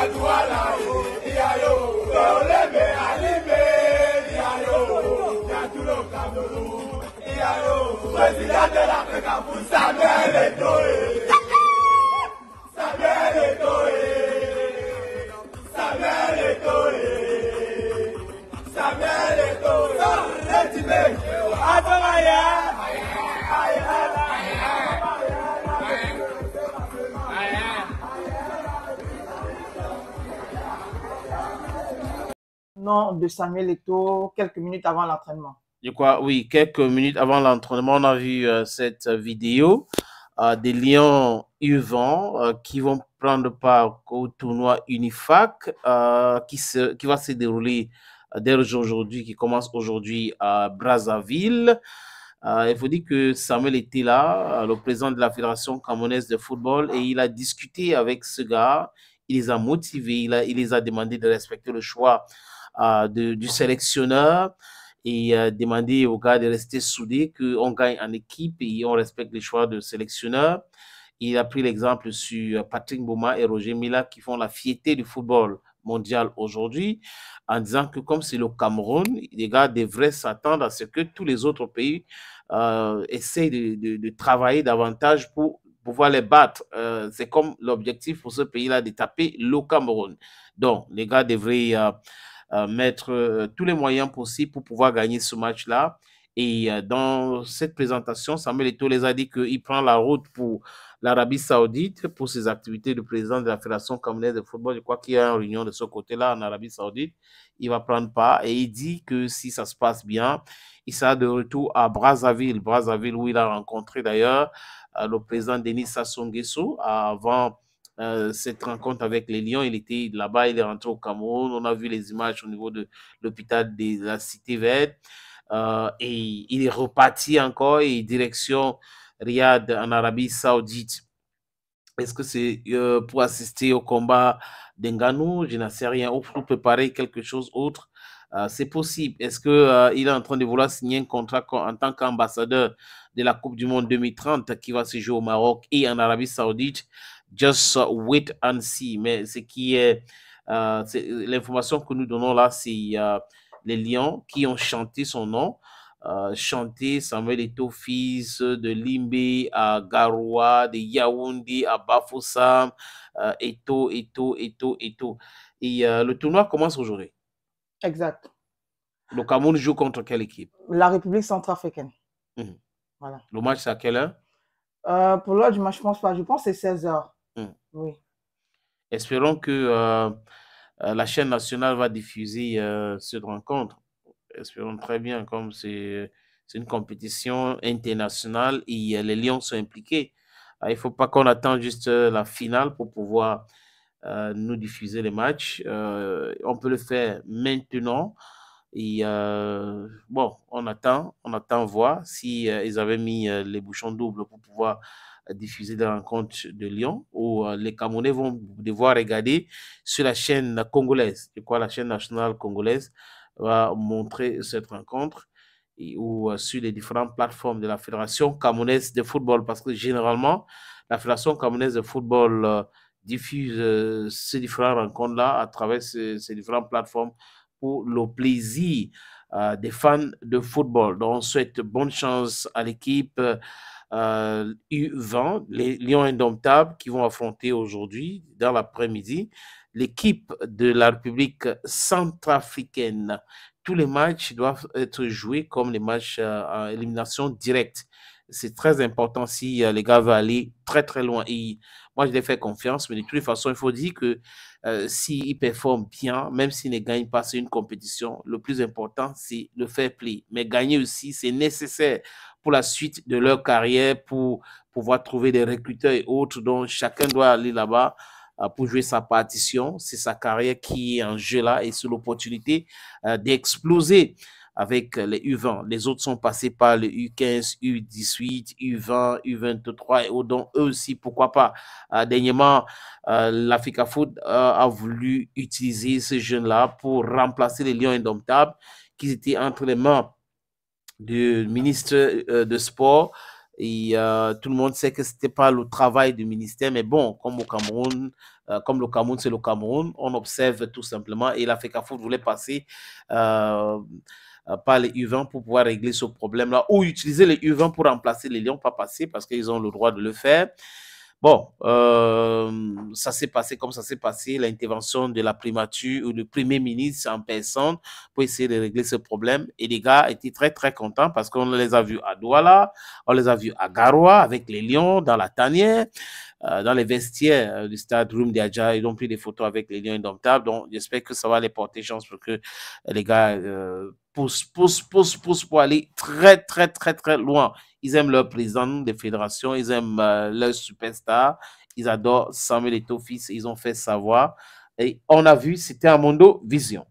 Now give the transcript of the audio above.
aduwala o iyayo loleme alime iyayo yajuro kabolo iyayo presidente la Africa fún samuel eto. de Samuel Eto quelques minutes avant l'entraînement. Je crois, oui, quelques minutes avant l'entraînement, on a vu euh, cette vidéo euh, des Lions u euh, qui vont prendre part au tournoi Unifac qui, se, qui va se dérouler dès aujourd'hui, qui commence aujourd'hui à Brazzaville. il faut dire que Samuel était là, le président de la Fédération camerounaise de football, et il a discuté avec ce gars. Il les a motivés, il, il les a demandé de respecter le choix du sélectionneur et euh, demander aux gars de rester soudés, qu'on gagne en équipe et on respecte les choix de sélectionneur. Il a pris l'exemple sur euh, Patrick Bouma et Roger Mila qui font la fierté du football mondial aujourd'hui en disant que comme c'est le Cameroun, les gars devraient s'attendre à ce que tous les autres pays euh, essayent de, de, travailler davantage pour pouvoir les battre. Euh, c'est comme l'objectif pour ce pays-là de taper le Cameroun. Donc, les gars devraient... Euh, mettre euh, tous les moyens possibles pour pouvoir gagner ce match-là. Et euh, dans cette présentation, Samuel Eto'o les a dit qu'il prend la route pour l'Arabie Saoudite pour ses activités de président de la Fédération camerounaise de football. Je crois qu'il y a une réunion de ce côté-là en Arabie Saoudite. Il va prendre part et il dit que si ça se passe bien, il sera de retour à Brazzaville, Brazzaville où il a rencontré d'ailleurs le président Denis Sassou Nguesso avant euh, cette rencontre avec les Lions. Il était là-bas, il est rentré au Cameroun. On a vu les images au niveau de l'hôpital de la Cité Verte. Euh, et il est reparti encore et direction Riyad en Arabie Saoudite. Est-ce que c'est euh, pour assister au combat d'Enganou Je n'en sais rien. Ou pour préparer quelque chose autre c'est possible. Est-ce qu'il est en train de vouloir signer un contrat en tant qu'ambassadeur de la Coupe du Monde 2030 qui va se jouer au Maroc et en Arabie Saoudite just uh, wait and see. Mais ce qui est, euh, l'information que nous donnons là, c'est euh, les lions qui ont chanté son nom. Euh, chanté Samuel est fils de Limbe à Garoua, de Yaoundé à Bafoussam, Eto, Eto, Eto, Eto. Et le tournoi commence aujourd'hui. Exact. Le Cameroun joue contre quelle équipe La République centrafricaine. Mhm. Voilà. Le match, c'est à quelle heure pour l'heure du match, je pense pas. Je pense que c'est 16h. Oui. Espérons que euh, euh, la chaîne nationale va diffuser euh, cette rencontre. Espérons très bien, comme c'est une compétition internationale et les Lions sont impliqués. Ah, il ne faut pas qu'on attende juste la finale pour pouvoir nous diffuser les matchs. on peut le faire maintenant. Et euh, bon, on attend, on attend voir si euh, ils avaient mis euh, les bouchons doubles pour pouvoir diffuser la rencontre de Lyon, où les Camerounais vont devoir regarder sur la chaîne congolaise. De quoi la chaîne nationale congolaise va montrer cette rencontre ou sur les différentes plateformes de la Fédération camerounaise de football, parce que généralement, la Fédération camerounaise de football diffuse ces différentes rencontres-là à travers ces différentes plateformes pour le plaisir euh, des fans de football. Donc, on souhaite bonne chance à l'équipe U20, euh, les Lions Indomptables, qui vont affronter aujourd'hui, dans l'après-midi, l'équipe de la République centrafricaine. Tous les matchs doivent être joués comme les matchs à euh, élimination directe c'est très important si euh, les gars veulent aller très très loin. Et moi, je les fais confiance, mais de toute les façons, il faut dire que euh, s'ils performent bien, même s'ils ne gagnent pas, c'est une compétition. Le plus important, c'est le fair play. Mais gagner aussi, c'est nécessaire pour la suite de leur carrière, pour pouvoir trouver des recruteurs et autres. Donc, chacun doit aller là-bas euh, pour jouer sa partition. C'est sa carrière qui est en jeu là et c'est l'opportunité d'exploser avec euh, les U20. Les autres sont passés par les U15, U18, U20, U23 et donc eux aussi, pourquoi pas. Euh, dernièrement, euh, l'Africa Foot a voulu utiliser ces jeunes-là pour remplacer les Lions indomptables qui étaient entre les mains du ministre de Sport. Et tout le monde sait que ce n'était pas le travail du ministère, mais bon, comme au Cameroun, comme le Cameroun, c'est le Cameroun, on observe tout simplement. Et l'Africa Foot voulait passer euh, par les U20 pour pouvoir régler ce problème-là ou utiliser les U20 pour remplacer les Lions pas passer parce qu'ils ont le droit de le faire. Bon, euh, ça s'est passé comme ça s'est passé, l'intervention de la primature ou du premier ministre en personne pour essayer de régler ce problème. Et les gars étaient très, très contents parce qu'on les a vus à Douala, on les a vus à Garoua avec les lions dans la tanière, euh, dans les vestiaires du stade Room d'Aja. Ils ont pris des photos avec les lions indomptables. Donc, j'espère que ça va les porter chance pour que les gars poussent, poussent, poussent, poussent pour aller très, très, très, très loin. Ils aiment leur président des fédérations, ils aiment euh, leur superstar, ils adorent Samuel Eto'o ils ont fait savoir. Et on a vu, c'était un Mondo Vision.